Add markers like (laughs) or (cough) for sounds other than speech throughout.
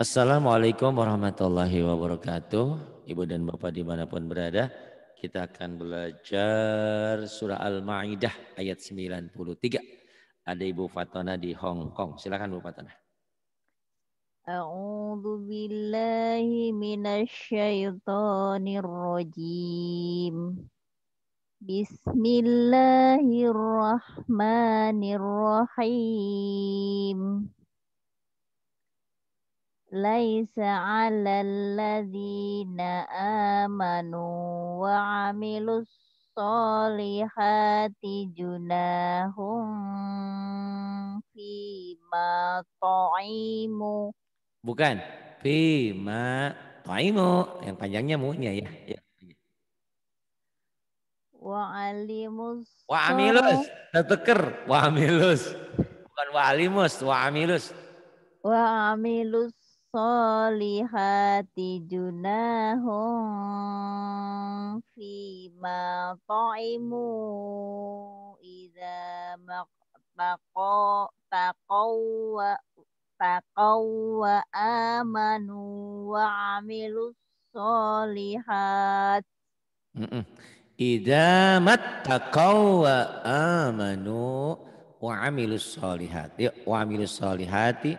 Assalamualaikum warahmatullahi wabarakatuh. Ibu dan Bapak dimanapun berada, kita akan belajar surah Al-Ma'idah ayat 93. Ada Ibu Fatona di Hong Kong. Silakan Ibu Fatona. أعوذ billahi من Bismillahirrahmanirrahim. ليس على الذين آمنوا وعملوا الصالحات junahum فيما ta'imu bukan fima ta'imu yang panjangnya munya ya. ya. Wa alimus. Wa amilus. Teteker. Wa amilus. Bukan wa alimus. Wa amilus. Wa amilus solihati junahum fima ta'imu idza maqtaqo taqawwa taqawwa amanu wa amilu solihat. ida mat amanu wa amilu solihat. wa amilu solihati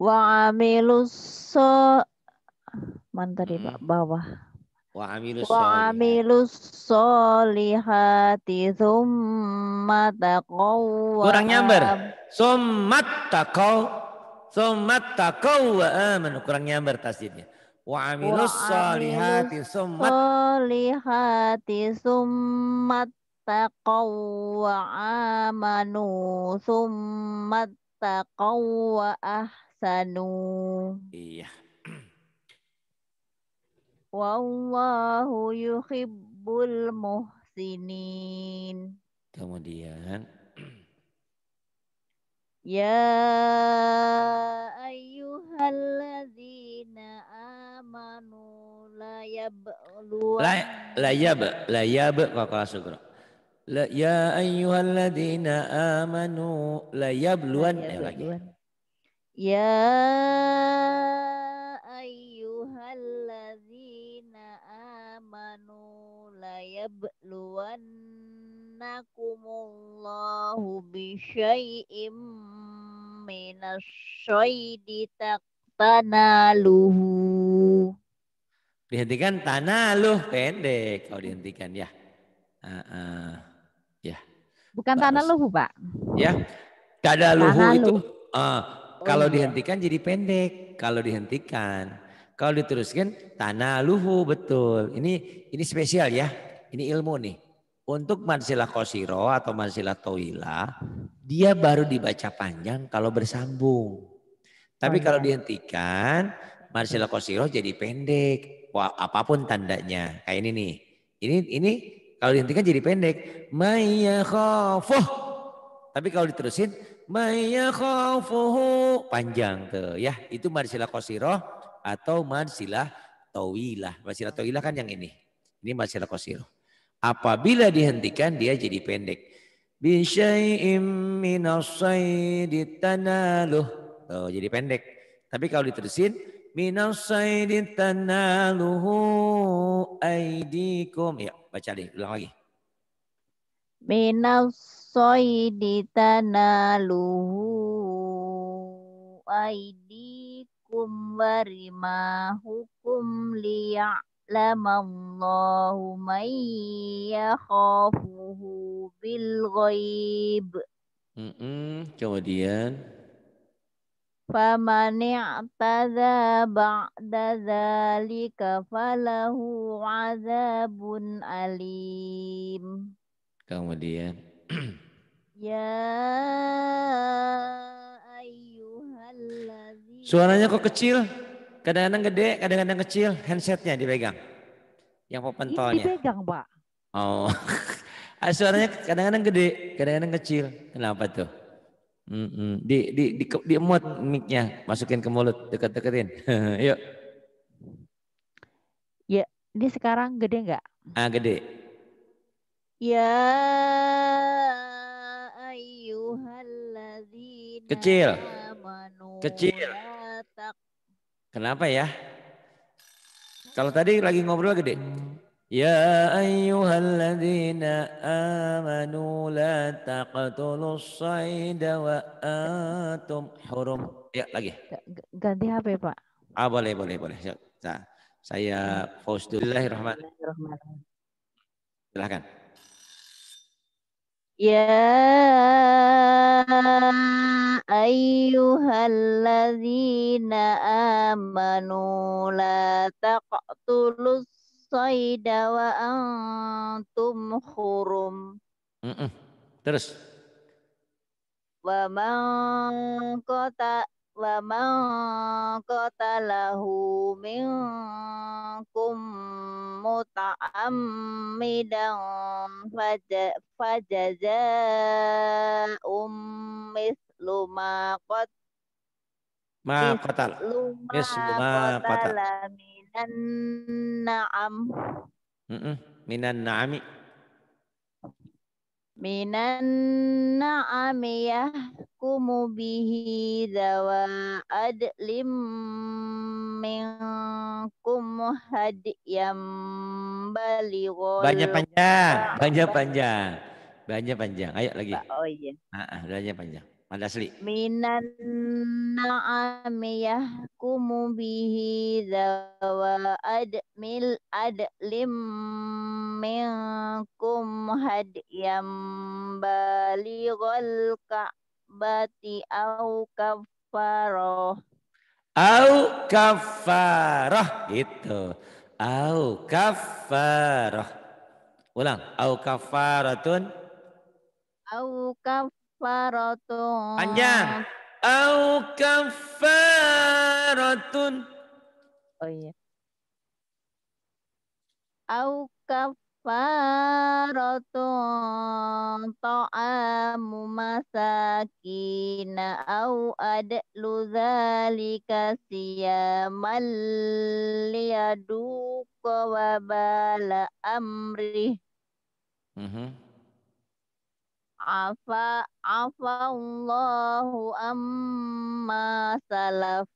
wa'amilus eh, wa so hmm. bawah wa'amilus amilus wa amilus solihati thumma taqaw kurang nyamber summat taqaw summat taqaw wa kurang nyamber tasdidnya wa amilus solihati summat solihati summat taqaw wa amanu summat wattaqaw wa ahsanu. Iya. Wallahu yuhibbul muhsinin. Kemudian Ya ayyuhalladzina amanu layab luan layab layab kakak sugro La, ya ayyuhalladzina amanu la yabluwan ya, lagi. Ya ayyuhalladzina amanu la yabluwannakumullahu bi syai'im minas syaidi taqtanaluhu. Dihentikan tanaluh pendek kalau dihentikan ya. Uh, uh. Bukan Bagus. tanah luhu, Pak. Ya. Dada luhu tanah itu luhu. Uh, kalau oh, iya. dihentikan jadi pendek, kalau dihentikan. Kalau diteruskan tanah luhu betul. Ini ini spesial ya. Ini ilmu nih. Untuk mansilah kosiro atau mansilah toila, dia baru dibaca panjang kalau bersambung. Tapi oh, iya. kalau iya. dihentikan, mansilah kosiro jadi pendek. Wah, apapun tandanya. Kayak ini nih. Ini ini kalau dihentikan jadi pendek. Maya khafuh. Tapi kalau diterusin. Maya khafuhu. Panjang tuh ya. Itu marsilah kosiroh atau marsilah tawilah. Marsilah tawilah kan yang ini. Ini marsilah kosiroh. Apabila dihentikan dia jadi pendek. Bishai'im minasai ditanaluh. Tuh, jadi pendek. Tapi kalau diterusin minas saidi tanaluhu aidikum. Ya, baca deh, ulang lagi. Minas saidi tanaluhu aidikum warimahukum liya'lamallahu man yakhafuhu bil ghaib. Mm -mm. Kemudian فمن اعتدى بعد ذلك فله عذاب أليم kemudian (clears throat) ya ayyuhalladzina suaranya kok kecil kadang-kadang gede kadang-kadang kecil handsetnya dipegang yang popentolnya dipegang pak oh (laughs) ah, suaranya kadang-kadang gede kadang-kadang kecil kenapa tuh Mm -mm. Di, di, di, di emut micnya, masukin ke mulut, dekat deketin (laughs) Yuk. Ya, ini sekarang gede nggak? Ah, gede. Ya ayyuhalladzina Kecil. Kecil. Kenapa ya? Kalau tadi lagi ngobrol gede. يا أيها الذين آمنوا لا تقتلوا الصيد وأنتم حرم يا ya, lagi ya, ganti HP Pak ah boleh boleh boleh nah, saya pause dulu Bismillahirrahmanirrahim silahkan يا أيها الذين آمنوا لا تقتلوا sayda wa antum khurum. Mm -mm. Terus. Wa kota wa kota lahu minkum muta'ammidan fajaza'um mislu ma qatala. Ma qatala. ma Minan na'am. Mm -mm. Minan na'ami. Minan na'ami yahkumu bihi dawa adlim minkum hadiyam balighol. Banyak panjang, banyak panjang. Banyak panjang. Ayo lagi. Oh iya. Ah, ah banyak panjang. Mad asli. Minan na'ami yahkumu bihi dawa admil adlim minkum hadyam balighal ka'bati au kafaroh. Au kafaroh. Gitu. Au kafaroh. Ulang. Au kafaratun. Au kafaroh kafaratun. Panjang. Au kafaratun. Oh iya. Au kafaratun ta'amu masakina au adlu dhalika siyaman liyaduka wabala amrih. Mm -hmm afa afa Allahu amma salaf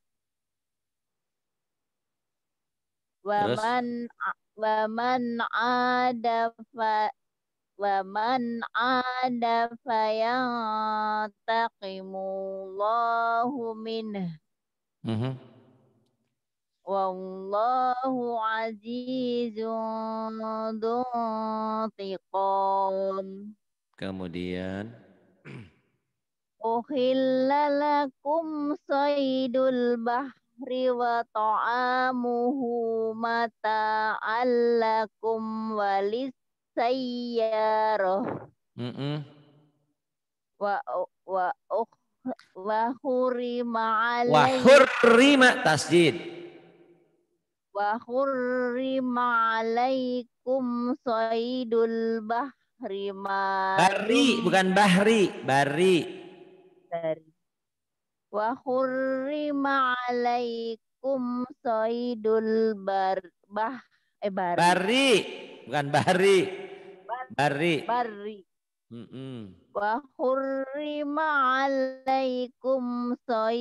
wa man wa man ada fa wa man ada fa yantaqimullahu taqimu Allahu -hmm. Wallahu azizun dzuntiqam Kemudian Uhillalakum saydul bahri wa ta'amuhu mata'allakum walis sayyaroh. Mm -mm. Wa wa uh, wa hurima alaikum. Wa hurima tasjid. Wa hurima alaikum saydul bahri Rima. Bari, bukan Bahri. Bari. Bari. Wa hurrima alaikum saidul bar bah eh bari. Bari, bukan Bahri. Bari. Bari. Mm -mm. Wa hurrima alaikum bar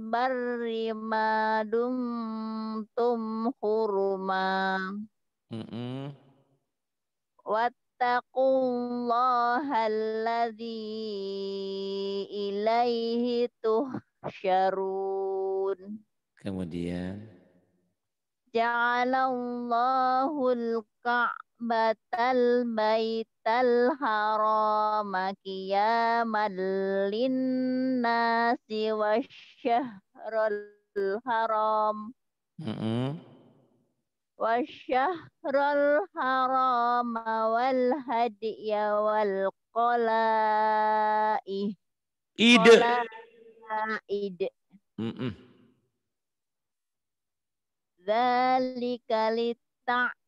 barri ma tum hurma. Mm -mm. Wat واتقوا الله الذي إليه تحشرون Kemudian Ja'alallahul ka'batal baital harama qiyaman linnasi wasyahrul haram mm -hmm. والشهر الحرام والهدي والقلائد إيد قلائد ذلك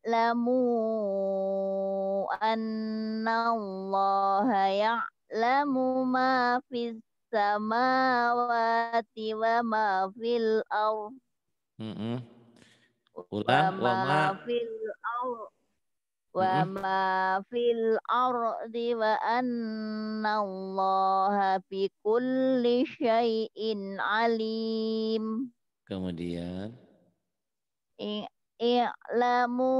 لتعلموا أن الله يعلم ما في السماوات وما في الأرض Ulang. Wa ma fil wa ma fil ardi wa anna bi kulli syai'in alim. Kemudian i'lamu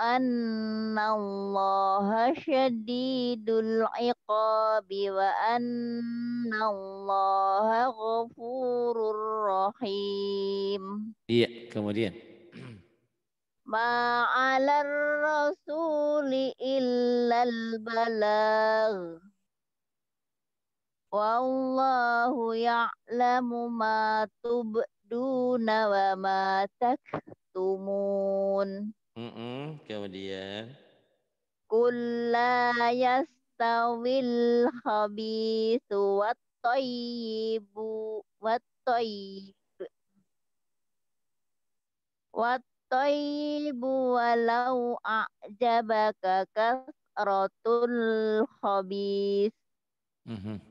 anna أن الله شديد العقاب وأن الله غفور rahim. Iya, kemudian Ma'alar rasuli illal balagh Wallahu ya'lamu ma tubduna wa ma taktumun mm -mm, Kemudian kulla yastawil khabisu wat tayyibu wat tayyib wat tayyibu walau a'jabaka kasratul khabis mm-hmm.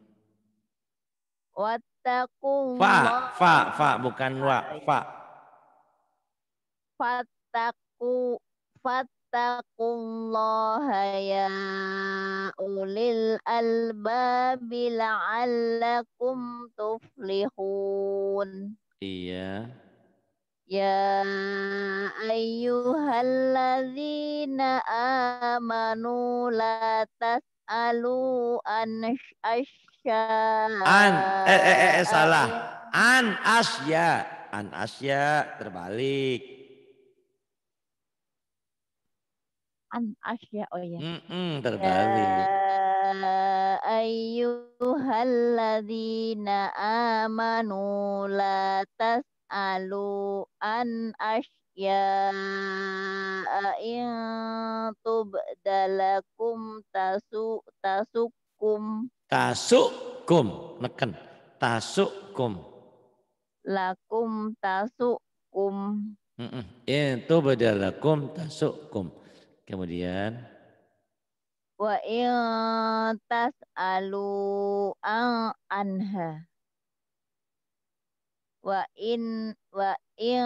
fa fa fa bukan wa fa fat Wattaqullaha ya ulil albabi la'allakum tuflihun. Iya. Ya ayyuhalladzina amanu la tas'alu an asya. Eh, an eh eh eh salah. An asya. An asya terbalik. an ash ya oh ya mm -mm, terbalik ya ayyuhalladzina amanu la tas'alu an ash ya in tubdalakum tasu tasukum tasukum neken tasukum lakum tasukum Mm -mm. Itu beda tasukum. Kemudian wa in tas alu anha wa in wa in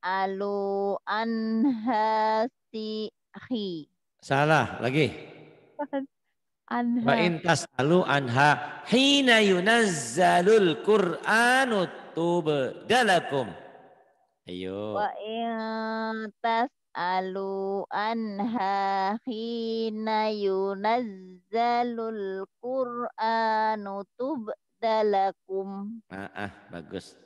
alu anha sihi salah lagi anha wa in alu anha hina yunazzalul qur'anu tubdalakum ayo wa in tas yasalu anha hina yunazzalul qur'anu tubdalakum. Ah, ah bagus.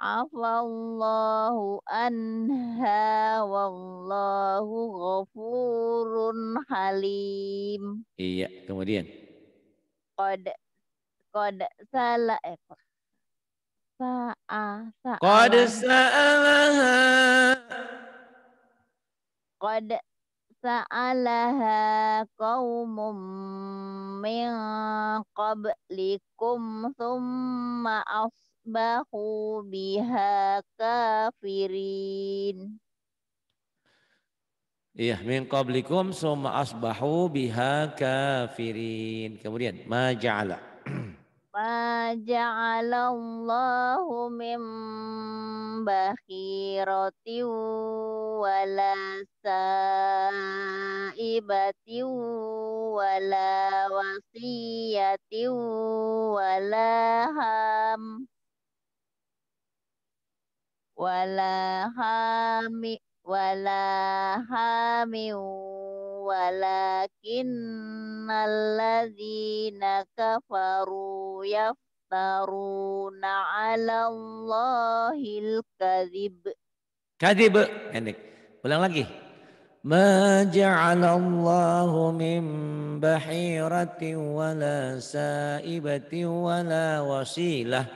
Afallahu anha wallahu ghafurun halim. Iya, kemudian. Qad qad salah eh, sa'a sa'a. Qad sa'a qad sa'alaha qawmum min qablikum thumma asbahu biha kafirin. Iya, min qablikum summa asbahu biha kafirin. Kemudian, maja'ala. (clears throat) ma ja'ala Allahu min bakhiratin wala sa'ibatin wala wasiyatin wala ham wala hami wala hamiu walakin alladzina kafaru yaftaruna ala Allahil kadhib. Kadhib. Endek. Ulang lagi. Ma ja'ala min bahirati wala sa'ibatin wala wasilah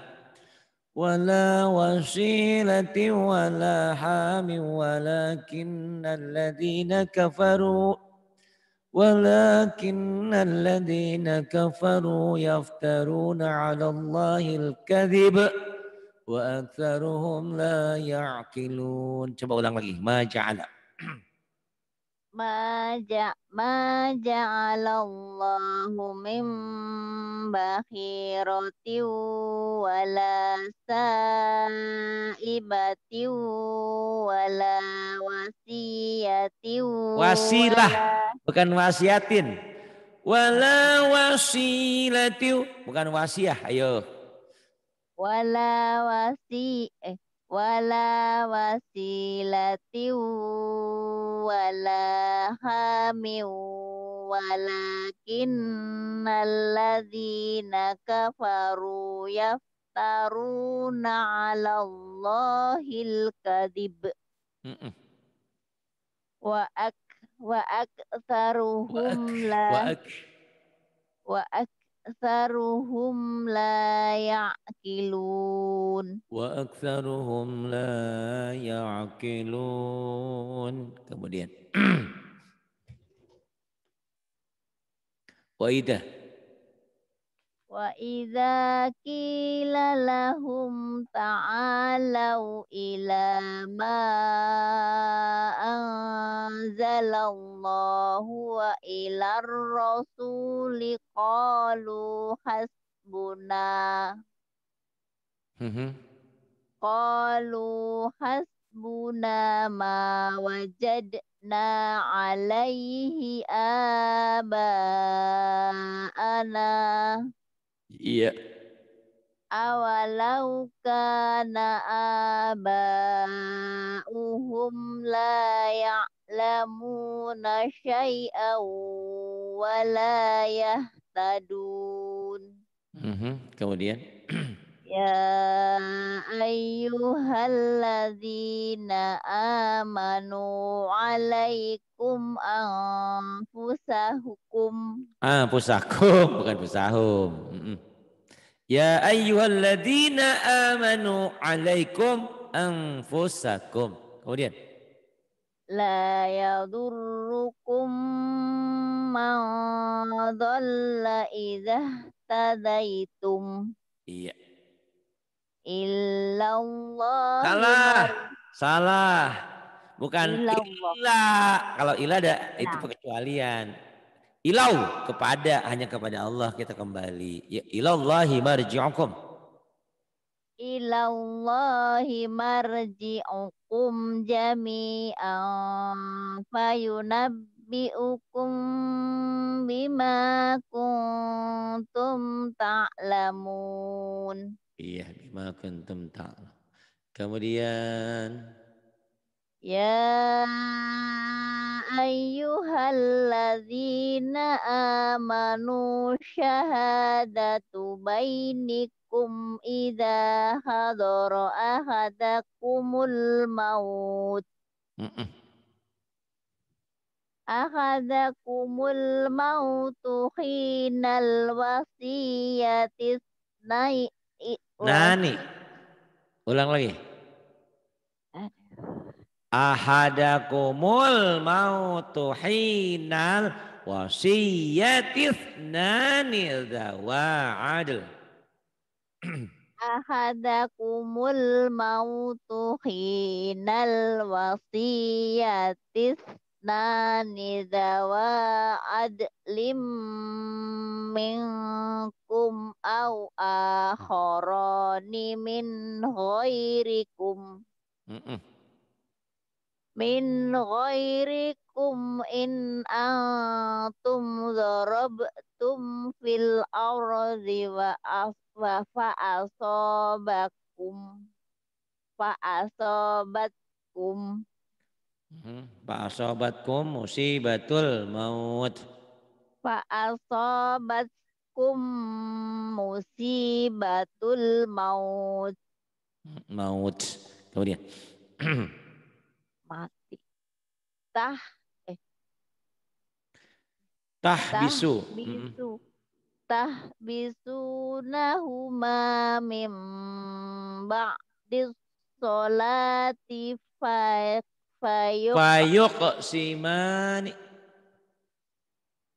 ولا وسيلة ولا حام ولكن الذين كفروا ولكن الذين كفروا يفترون على الله الكذب وأكثرهم لا يعقلون coba ulang lagi maja'ala ma ja'alallahu min bakhiratin wala sa'ibatin wala wasiyatin wasilah bukan wasiatin wala wasilatin bukan wasiah ayo wala wasi eh ولا وسيلة ولا حام ولكن الذين كفروا يفترون على الله الكذب وأك وأكثرهم لا وأك وأكثرهم لا يعقلون وأكثرهم لا يعقلون kemudian وإذا وإذا قيل لهم تعالوا إلى ما أنزل الله وإلى الرسول قالوا حسبنا قالوا حسبنا ما وجدنا عليه آباءنا Iya. Awalau kana aba'uhum la ya'lamuna syai'aw wa la yahtadun. Mm-hmm. Kemudian. Ya ayyuhalladzina amanu alaikum anfusahukum. Ah, bukan pusahum. mm Ya ayyuhalladzina amanu alaikum anfusakum. Kemudian. La yadurrukum man dhalla idha tadaitum. Iya. Illallah. Salah. Salah. Bukan illa. Kalau illa ada nah. itu pengecualian. Ilau kepada hanya kepada Allah kita kembali. Ya, ilallahi marji'ukum. Ilallahi marji'ukum jami'an fayunabbi'ukum bima kuntum ta'lamun. Iya, bima kuntum ta'lamun. Kemudian Ya ayyuhalladzina amanu syahadatu bainikum idza hadara ahadakumul maut. Mm -mm. Ahadakumul mautu khinal wasiyatis nai. Nani. Ulang lagi ahadakumul mautu hinal wasiyatis nani dawa adl ahadakumul mautu hinal wasiyatis nani dawa adlim minkum au akhoroni min ghairikum mm -mm min ghairikum in antum darabtum fil ardi wa asfa fa asabakum fa asabatkum hmm, fa asabatkum musibatul maut fa asabatkum musibatul maut hmm, maut kemudian (clears throat) mati. Tah eh tah, tah bisu. bisu. Mm. Tah nahuma mim di sholati fayuk fayuk simani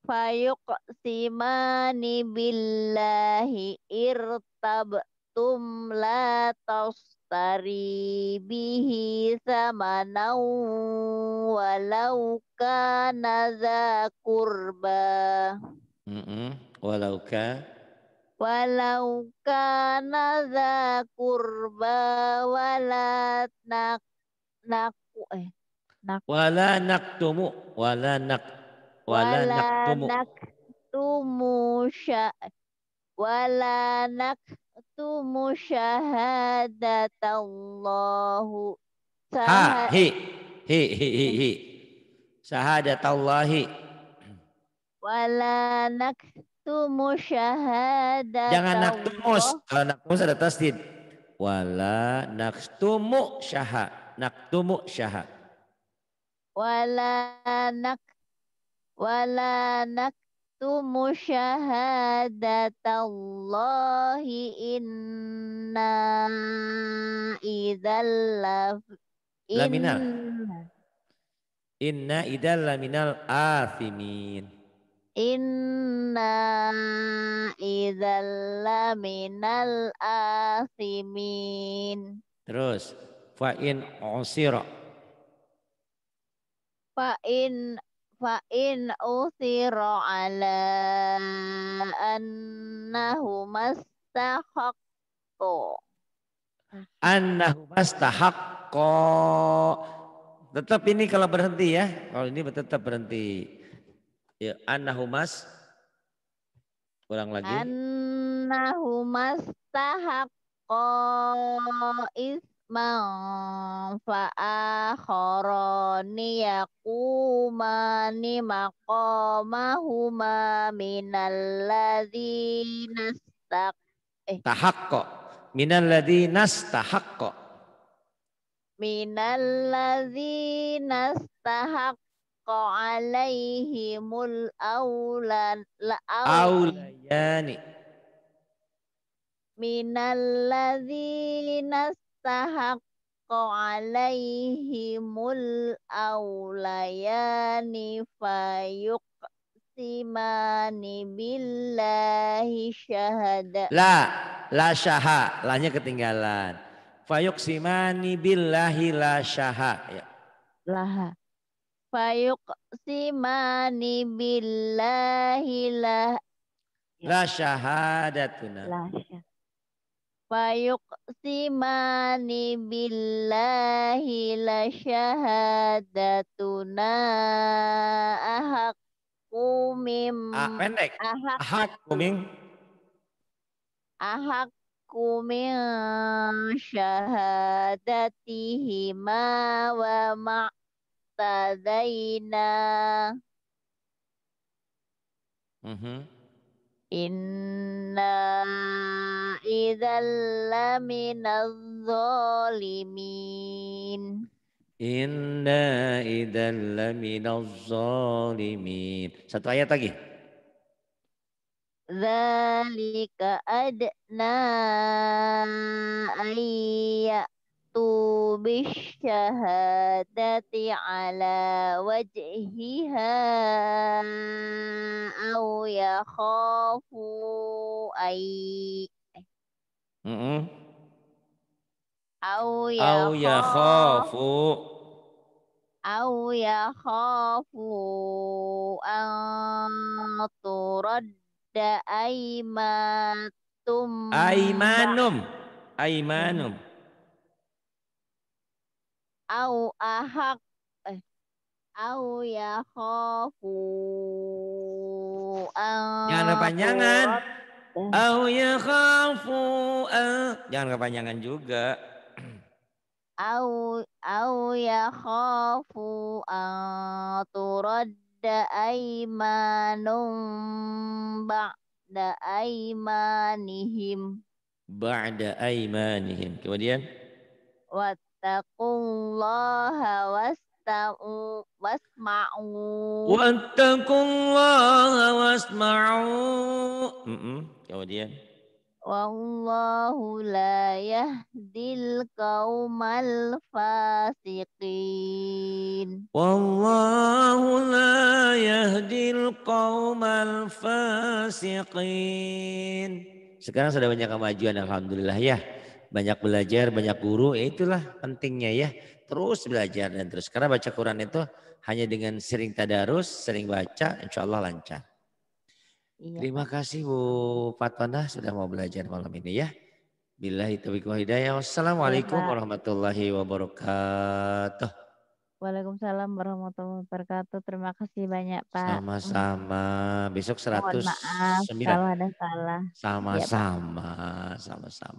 fayuk simani billahi irtab tumla taus tari bihi samanau walau kana za kurba mm -mm. walau ka walau kana za kurba Walat nak nak eh nak wala nak tumu wala nak wala, wala nak tumu nak tumu sya wala nak tumu syahadatallahu ha hi hi hi hi hi syahadatallahi wala naktumu syahadatallah jangan naktumus kalau naktumus ada tasdid wala naktumu syaha naktumu syaha wala nak wala nak tu شَهَادَةَ اللَّهِ inna إِذًا لَمِنَ Inna idal laminal afimin. Inna idal laminal afimin. Terus, in usira. in فإن أثر على أنهما استحقوا Annahuma istahaqqa Tetap ini kalau berhenti ya. Kalau ini tetap berhenti. Ya, annahumas kurang lagi. Annahumas tahaqqa is man fa'akharani yakumani maqamahuma minalladhi tak eh. tahakko minalladhi nastahakko minalladhi alaihi mul aulan la aulayani minalladzina istahaqqa alaihimul awlayani fayuqsimani billahi syahada. La, la syaha, lahnya ketinggalan. Fayuqsimani billahi la syaha. Ya. Laha. Fayuqsimani billahi la La syahadatuna. La syahadatuna fayuqsimani billahi la syahadatuna ahakku mim ah, pendek ahak ahakku mim ahakku min syahadatihima wa ma'tadaina mm -hmm. inna إذا لمن الظالمين Inna idan laminal zalimin. Satu ayat lagi. Zalika adna ayyatu bisyahadati ala wajhiha aw yakhafu ayy Mm -mm. Au ya Au ya khafu. Au ya khafu an turadda aimatum. Aimanum. Aimanum. Au ahak. Eh, au ya khafu. Jangan panjangan. Iya. Au yakhafu jangan kepanjangan juga. Au au yakhafu turadda aymanum ba'da aymanihim. Ba'da aymanihim. Kemudian wattaqullaha was wasma'u wattaqullaha wasma'u mm -mm. Kemudian Wallahu la yahdil qaumal fasiqin. Wallahu la yahdil qaumal fasiqin. Sekarang sudah banyak kemajuan alhamdulillah ya. Banyak belajar, banyak guru, ya itulah pentingnya ya. Terus belajar dan terus. Karena baca Quran itu hanya dengan sering tadarus, sering baca, insya Allah lancar. Iya. Terima kasih Bu Fatwana sudah mau belajar malam ini ya. Bila itu wa hidayah. Wassalamualaikum iya, warahmatullahi wabarakatuh. Waalaikumsalam warahmatullahi wabarakatuh. Terima kasih banyak Pak. Sama-sama. Besok 109. Mohon maaf kalau iya, Sama-sama. Sama-sama.